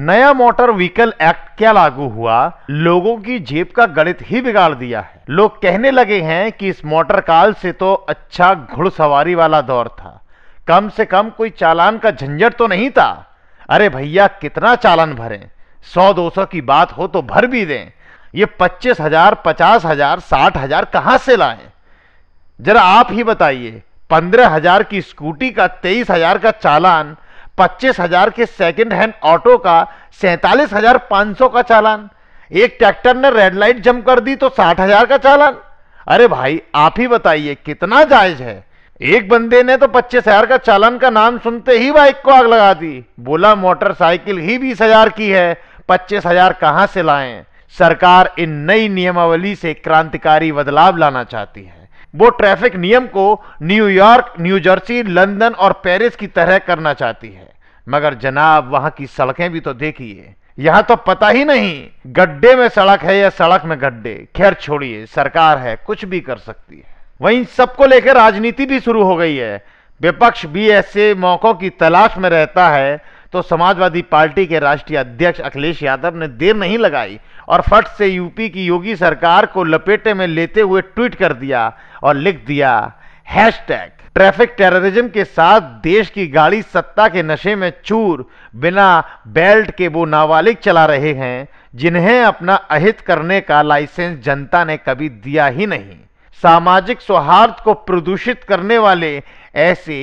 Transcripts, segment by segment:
नया motor vehicle act क्या लागू हुआ लोगों की जेब का गणित ही बिगाड़ दिया है लोग कहने लगे हैं कि इस मोटर काल से तो अच्छा घुड़सवारी वाला दौर था कम से कम कोई चालान का झंझट तो नहीं था अरे भैया कितना चालान भरें सौ दो सौ की बात हो तो भर भी दें ये पच्चीस हजार पचास हजार साठ हजार कहां से लाए जरा आप ही बताइए पंद्रह हजार की स्कूटी का तेईस हजार का चालान पच्चीस हजार के सेकेंड हैंड ऑटो का सैतालीस हजार पाँच सौ का चालान एक ट्रैक्टर ने रेड लाइट जम कर दी तो साठ हजार का चालान अरे भाई आप ही बताइए कितना जायज है एक बंदे ने तो पच्चीस हजार का चालान का नाम सुनते ही बाइक को आग लगा दी बोला मोटरसाइकिल ही बीस हजार की है पच्चीस हजार कहाँ से लाएं सरकार इन नई नियमावली से क्रांतिकारी बदलाव लाना चाहती है वो ट्रैफिक नियम को न्यूयॉर्क न्यूजर्सी लंदन और पेरिस की तरह करना चाहती है मगर जनाब वहां की सड़कें भी तो देखिए यहां तो पता ही नहीं गड्ढे में सड़क है या सड़क में गड्ढे खैर छोड़िए सरकार है कुछ भी कर सकती है वहीं सबको लेकर राजनीति भी शुरू हो गई है विपक्ष भी ऐसे मौकों की तलाश में रहता है तो समाजवादी पार्टी के राष्ट्रीय अध्यक्ष अखिलेश यादव ने देर नहीं लगाई और फट से यूपी की योगी सरकार को लपेटे में लेते हुए ट्वीट कर दिया और लिख दिया हैशटैग ट्रैफिक टेररिज्म के साथ देश की गाड़ी सत्ता के नशे में चूर बिना बेल्ट के वो नाबालिग चला रहे हैं जिन्हें अपना अहित करने का लाइसेंस जनता ने कभी दिया ही नहीं सामाजिक सौहार्द को प्रदूषित करने वाले ऐसे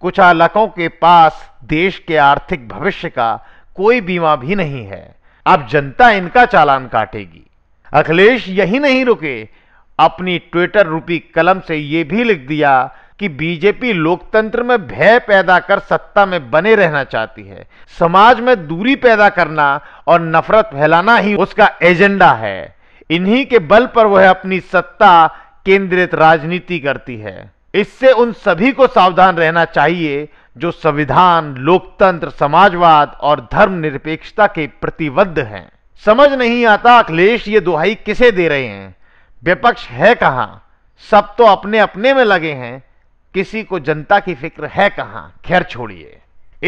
कुचालकों के पास देश के आर्थिक भविष्य का कोई बीमा भी नहीं है अब जनता इनका चालान काटेगी अखिलेश यही नहीं रुके अपनी ट्विटर रूपी कलम से यह भी लिख दिया कि बीजेपी लोकतंत्र में भय पैदा कर सत्ता में बने रहना चाहती है समाज में दूरी पैदा करना और नफरत फैलाना ही उसका एजेंडा है इन्हीं के बल पर वह अपनी सत्ता केंद्रित राजनीति करती है इससे उन सभी को सावधान रहना चाहिए जो संविधान लोकतंत्र समाजवाद और धर्म निरपेक्षता के प्रतिबद्ध हैं समझ नहीं आता अखिलेश ये दुहाई किसे दे रहे हैं विपक्ष है कहाँ सब तो अपने अपने में लगे हैं किसी को जनता की फिक्र है कहां खैर छोड़िए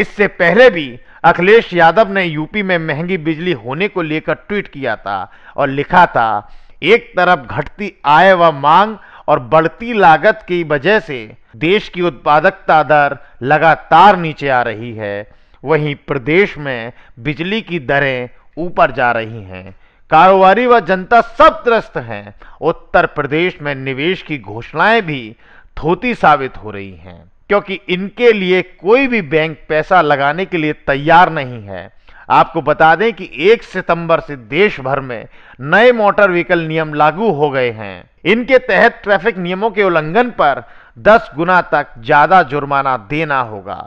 इससे पहले भी अखिलेश यादव ने यूपी में महंगी बिजली होने को लेकर ट्वीट किया था और लिखा था एक तरफ घटती आय व मांग और बढ़ती लागत की वजह से देश की उत्पादकता दर लगातार नीचे आ रही है वहीं प्रदेश में बिजली की दरें ऊपर जा रही हैं कारोबारी व जनता सब त्रस्त हैं उत्तर प्रदेश में निवेश की घोषणाएं भी धोती साबित हो रही हैं क्योंकि इनके लिए कोई भी बैंक पैसा लगाने के लिए तैयार नहीं है आपको बता दें कि 1 सितंबर से देश भर में नए मोटर व्हीकल नियम लागू हो गए हैं इनके तहत ट्रैफिक नियमों के उल्लंघन पर 10 गुना तक ज्यादा जुर्माना देना होगा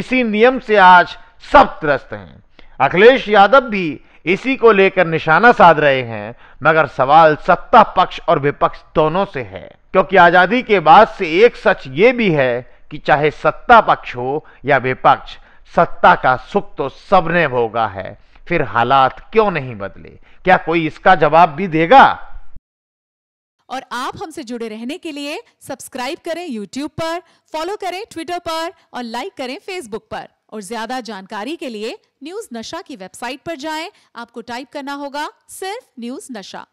इसी नियम से आज सब त्रस्त हैं अखिलेश यादव भी इसी को लेकर निशाना साध रहे हैं मगर सवाल सत्ता पक्ष और विपक्ष दोनों से है क्योंकि आजादी के बाद से एक सच ये भी है कि चाहे सत्ता पक्ष हो या विपक्ष सत्ता का सुख तो सबने भोगा है फिर हालात क्यों नहीं बदले क्या कोई इसका जवाब भी देगा और आप हमसे जुड़े रहने के लिए सब्सक्राइब करें यूट्यूब पर फॉलो करें ट्विटर पर और लाइक करें फेसबुक पर और ज्यादा जानकारी के लिए न्यूज नशा की वेबसाइट पर जाएं आपको टाइप करना होगा सिर्फ न्यूज नशा